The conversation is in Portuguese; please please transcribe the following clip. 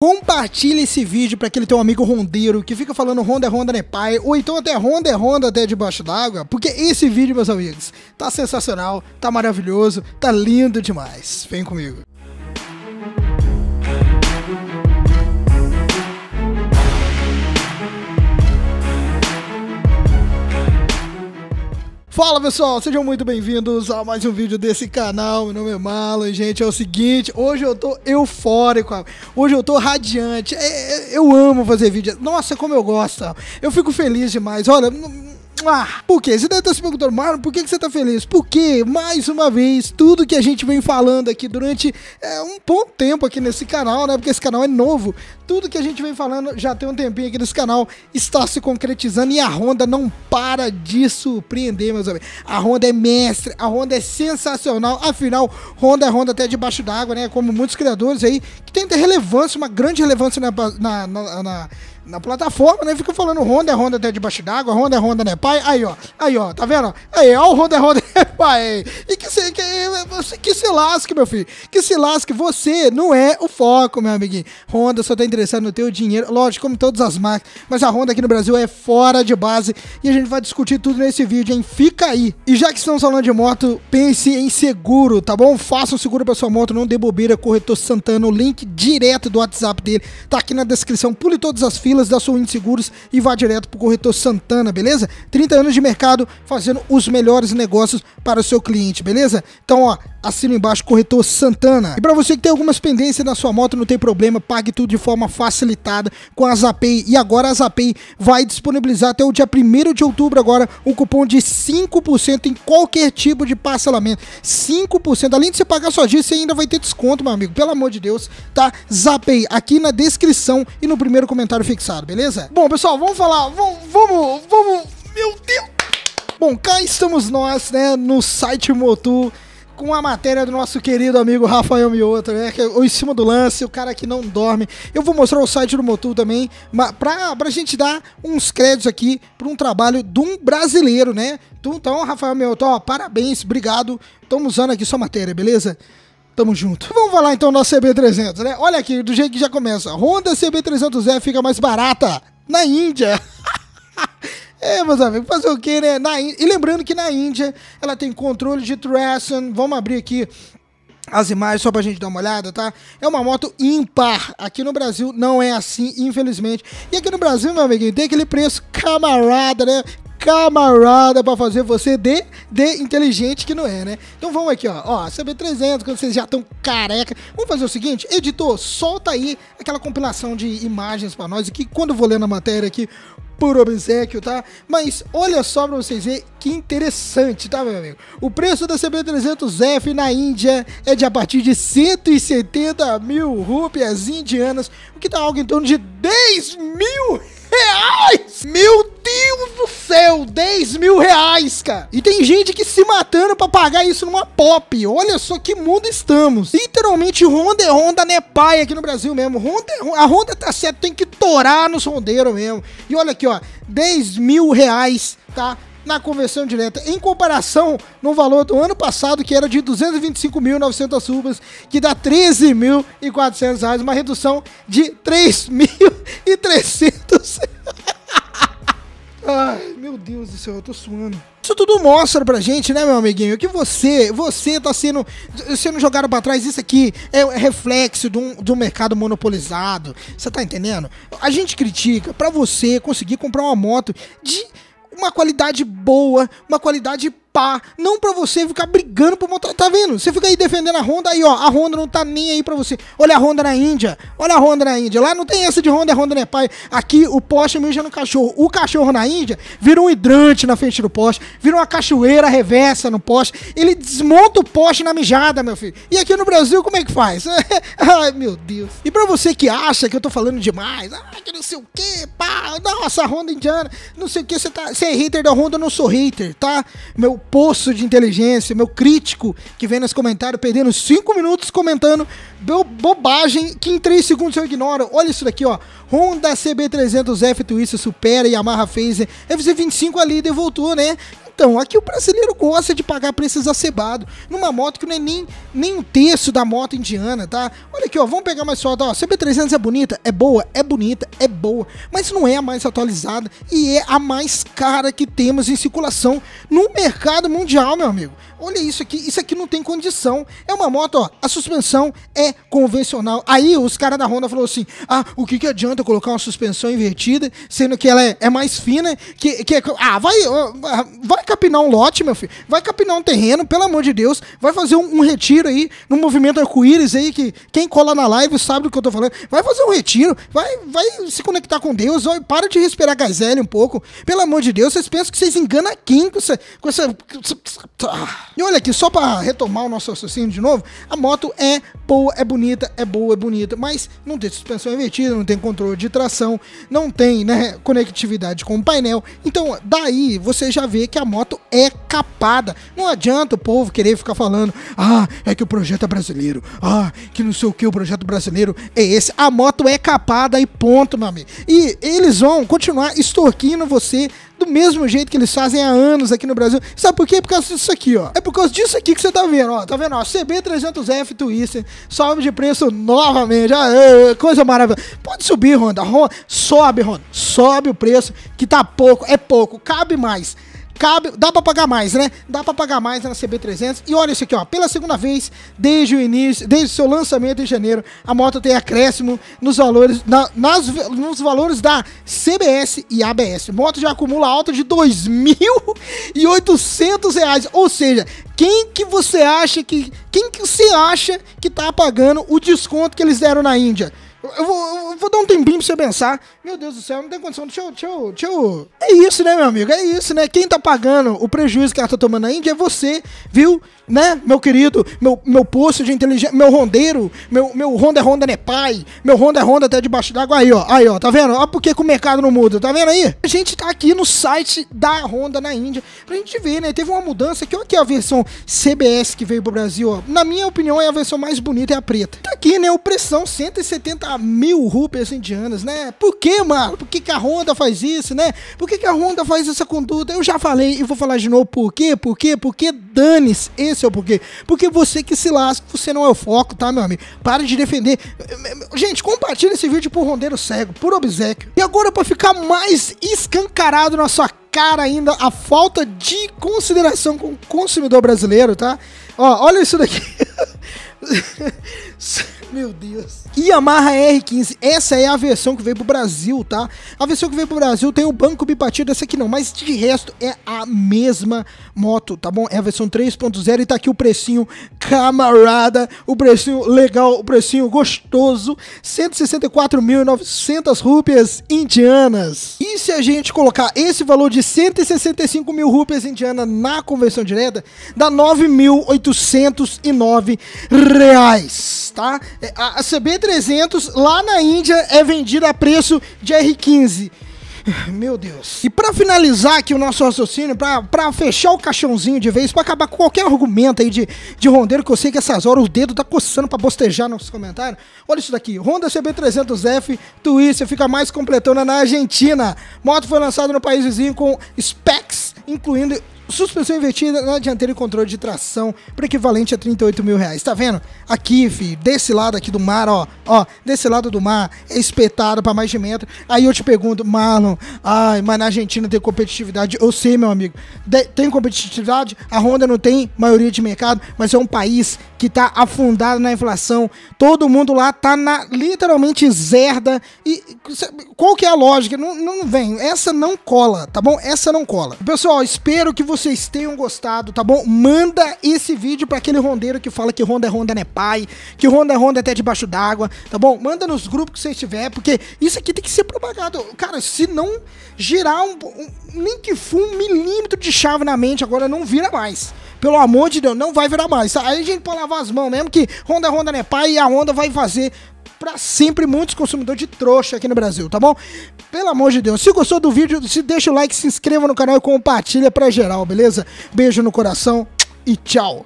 Compartilhe esse vídeo para aquele teu amigo rondeiro que fica falando Honda é Honda né pai, ou então até Honda é Honda até debaixo d'água, porque esse vídeo, meus amigos, tá sensacional, tá maravilhoso, tá lindo demais. Vem comigo. Fala pessoal, sejam muito bem-vindos a mais um vídeo desse canal. Meu nome é Marlon, gente. É o seguinte, hoje eu tô eufórico, hoje eu tô radiante. É, é, eu amo fazer vídeo. Nossa, como eu gosto. Eu fico feliz demais. Olha, ah, por quê? Você deve estar se perguntando, Marlon, por que, você está feliz? Porque, mais uma vez, tudo que a gente vem falando aqui durante é, um bom tempo aqui nesse canal, né? Porque esse canal é novo. Tudo que a gente vem falando já tem um tempinho aqui nesse canal está se concretizando e a Honda não para de surpreender, meus amigos. A Honda é mestre, a Honda é sensacional. Afinal, Honda é Honda até debaixo d'água, né? Como muitos criadores aí, que tem relevância, uma grande relevância na, na, na, na na plataforma, né? Fica falando Honda é Honda até debaixo d'água, Honda é Honda, né, pai? Aí, ó, aí, ó, tá vendo? Aí, ó, o Honda é Honda, né, pai? E que se, que, que se lasque, meu filho. Que se lasque, você não é o foco, meu amiguinho. Honda só tá interessado no teu dinheiro, lógico, como todas as marcas, mas a Honda aqui no Brasil é fora de base e a gente vai discutir tudo nesse vídeo, hein? Fica aí. E já que estamos falando de moto, pense em seguro, tá bom? Faça um seguro pra sua moto, não dê bobeira, corretor Santana, o link direto do WhatsApp dele tá aqui na descrição, pule todas as filas filas da Swin Seguros e vá direto pro corretor Santana, beleza? 30 anos de mercado fazendo os melhores negócios para o seu cliente, beleza? Então, ó, assina embaixo corretor Santana. E para você que tem algumas pendências na sua moto, não tem problema, pague tudo de forma facilitada com a Zapay. E agora a Zapay vai disponibilizar até o dia 1 de outubro agora um cupom de 5% em qualquer tipo de parcelamento. 5%, além de você pagar só dia, você ainda vai ter desconto, meu amigo, pelo amor de Deus, tá? Zapay aqui na descrição e no primeiro comentário fica fixado, beleza? Bom, pessoal, vamos falar. Vamos, vamos, vamos. Meu Deus! Bom, cá estamos nós, né, no site Motu com a matéria do nosso querido amigo Rafael Mioto, né? Que é em cima do lance, o cara que não dorme. Eu vou mostrar o site do Motul também, pra, pra gente dar uns créditos aqui pra um trabalho de um brasileiro, né? Então, então Rafael Mioto, ó, parabéns, obrigado. Estamos usando aqui sua matéria, beleza? Tamo junto. Vamos falar então da CB300, né? Olha aqui, do jeito que já começa. Honda cb 300 Z fica mais barata na Índia. É, meus amigos, fazer o quê, né? Na, e lembrando que na Índia ela tem controle de traction. Vamos abrir aqui as imagens só pra gente dar uma olhada, tá? É uma moto ímpar. Aqui no Brasil não é assim, infelizmente. E aqui no Brasil, meu amiguinho, tem aquele preço camarada, né? camarada para fazer você de, de inteligente que não é, né? Então vamos aqui, ó, ó CB300, quando vocês já estão careca. Vamos fazer o seguinte, editor, solta aí aquela compilação de imagens para nós aqui, quando eu vou ler na matéria aqui, por obsequio, tá? Mas olha só pra vocês verem que interessante, tá, meu amigo? O preço da CB300F na Índia é de a partir de 170 mil rupias indianas, o que dá algo em torno de 10 mil reais! Meu 10 mil reais, cara. E tem gente que se matando pra pagar isso numa pop. Olha só que mundo estamos. Literalmente, Honda é Honda, né, pai, aqui no Brasil mesmo. Honda, é a Honda tá certo, tem que torar nos rondeiros mesmo. E olha aqui, ó, 10 mil reais, tá? na conversão direta, em comparação no valor do ano passado, que era de 225.900 subas, que dá 13.400 reais, uma redução de 3.300 reais. Ai, meu Deus do céu, eu tô suando. Isso tudo mostra pra gente, né, meu amiguinho, que você, você tá sendo, sendo jogado pra trás. Isso aqui é, é reflexo de um, de um mercado monopolizado. Você tá entendendo? A gente critica pra você conseguir comprar uma moto de uma qualidade boa, uma qualidade não pra você ficar brigando por motor. Tá vendo? Você fica aí defendendo a Honda, aí ó, a Honda não tá nem aí pra você. Olha a Honda na Índia, olha a Honda na Índia. Lá não tem essa de Honda, é Honda né pai. Aqui o Porsche mija no cachorro. O cachorro na Índia vira um hidrante na frente do Porsche, vira uma cachoeira reversa no Porsche. Ele desmonta o Porsche na mijada, meu filho. E aqui no Brasil, como é que faz? Ai, meu Deus. E pra você que acha que eu tô falando demais, ah, que não sei o que, pá, nossa, Honda indiana, não sei o que, você tá, você é hater da Honda, eu não sou hater, tá? Meu poço de inteligência, meu crítico que vem nos comentários perdendo 5 minutos comentando bobagem que em 3 segundos eu ignoro. Olha isso daqui, ó. Honda CB300F Twister supera Yamaha Phaser FZ25 a é líder voltou, né? Então, aqui o brasileiro gosta de pagar preços acebado numa moto que não é nem, nem um terço da moto indiana, tá? Olha aqui, ó, vamos pegar mais foto, ó, CB300 é bonita, é boa, é bonita, é boa, mas não é a mais atualizada e é a mais cara que temos em circulação no mercado mundial, meu amigo. Olha isso aqui, isso aqui não tem condição. É uma moto, ó, a suspensão é convencional. Aí os caras da Honda falou assim: "Ah, o que que adianta adianta colocar uma suspensão invertida, sendo que ela é, é mais fina, que, que é, ah, vai, ah, vai capinar um lote, meu filho, vai capinar um terreno, pelo amor de Deus, vai fazer um, um retiro aí, no movimento arco-íris aí, que quem cola na live sabe do que eu tô falando, vai fazer um retiro, vai, vai se conectar com Deus, vai, para de respirar gazelle um pouco, pelo amor de Deus, vocês pensam que vocês enganam quem com essa, com essa... E olha aqui, só para retomar o nosso raciocínio de novo, a moto é boa, é bonita, é boa, é bonita, mas não tem suspensão invertida, não tem controle de tração, não tem né, conectividade com o painel. Então, daí você já vê que a moto é capada. Não adianta o povo querer ficar falando: ah, é que o projeto é brasileiro, ah, que não sei o que o projeto brasileiro é esse. A moto é capada e ponto, meu amigo. E eles vão continuar extorquindo você do mesmo jeito que eles fazem há anos aqui no Brasil. Sabe por quê? É por causa disso aqui, ó. É por causa disso aqui que você tá vendo, ó. Tá vendo, ó? CB300F Twister, sobe de preço novamente. Ah, é, é, coisa maravilhosa. Pode subir, Honda. Honda. Sobe, Honda. Sobe o preço, que tá pouco. É pouco. Cabe mais cabe, dá para pagar mais, né? Dá para pagar mais na CB300. E olha isso aqui, ó, pela segunda vez desde o início, desde seu lançamento em janeiro, a moto tem acréscimo nos valores na, nas, nos valores da CBS e ABS. A moto já acumula alta de R$ 2.800, ou seja, quem que você acha que quem que você acha que tá pagando o desconto que eles deram na Índia? Eu vou, eu vou dar um tempinho pra você pensar. Meu Deus do céu, não tem condição. Deixa eu, deixa eu, deixa eu. É isso, né, meu amigo? É isso, né? Quem tá pagando o prejuízo que ela tá tomando na Índia é você, viu? Né, meu querido? Meu, meu poço de inteligência, meu rondeiro, meu, meu Honda é Honda né, pai, meu Honda é Honda até debaixo d'água. Aí, ó, aí, ó, tá vendo? Olha por que o mercado não muda, tá vendo aí? A gente tá aqui no site da Honda na Índia pra gente ver, né? Teve uma mudança aqui, ó, aqui é a versão CBS que veio pro Brasil, ó. Na minha opinião, é a versão mais bonita, é a preta. Tá aqui, né? Opressão 170 mil rupias indianas, né? Por que, mano? Por que, que a Honda faz isso, né? Por que, que a Honda faz essa conduta? Eu já falei e vou falar de novo por quê, por quê, por quê? Dane-se, esse é o porquê. Porque você que se lasca, você não é o foco, tá, meu amigo? Para de defender. Gente, compartilha esse vídeo por rondeiro cego, por obsequio. E agora, para ficar mais escancarado na sua cara ainda a falta de consideração com o consumidor brasileiro, tá? Ó, olha isso daqui. Meu Deus. Yamaha R15, essa é a versão que veio pro Brasil, tá? A versão que veio pro Brasil tem o banco bipartido, essa aqui não, mas de resto é a mesma moto, tá bom? É a versão 3.0 e tá aqui o precinho camarada, o precinho legal, o precinho gostoso, 164.900 rúpias indianas. E se a gente colocar esse valor de 165 mil rúpias indiana na conversão direta, dá 9.809 reais, tá? É, a CB300 lá na Índia é vendida a preço de R15. Meu Deus. E para finalizar aqui o nosso raciocínio, para fechar o caixãozinho de vez, para acabar com qualquer argumento aí de, de rondeiro, que eu sei que essas horas o dedo tá coçando para bostejar nos comentários. Olha isso daqui, Honda CB300F Twister fica mais completona na Argentina. Moto foi lançada no país vizinho com specs, incluindo Suspensão invertida na dianteira e controle de tração por equivalente a 38 mil reais. Tá vendo? Aqui, filho, desse lado aqui do mar, ó, ó, desse lado do mar, é espetado pra mais de metro. Aí eu te pergunto, Marlon, ai, mas na Argentina tem competitividade. Eu sei, meu amigo, de, tem competitividade, a Honda não tem maioria de mercado, mas é um país que tá afundado na inflação. Todo mundo lá tá na, literalmente zerda. E qual que é a lógica? Não, não vem. Essa não cola, tá bom? Essa não cola. Pessoal, espero que você vocês tenham gostado, tá bom? Manda esse vídeo para aquele rondeiro que fala que Honda é Honda, né pai? Que Honda é Honda até debaixo d'água, tá bom? Manda nos grupos que vocês estiver porque isso aqui tem que ser propagado. Cara, se não girar um, um nem que for um milímetro de chave na mente, agora não vira mais. Pelo amor de Deus, não vai virar mais. Tá? Aí a gente pode lavar as mãos mesmo que Honda é Honda, né pai? E a Honda vai fazer para sempre muitos consumidores de trouxa aqui no Brasil, tá bom? Pelo amor de Deus. Se gostou do vídeo, se deixa o like, se inscreva no canal e compartilha pra geral, beleza? Beijo no coração e tchau.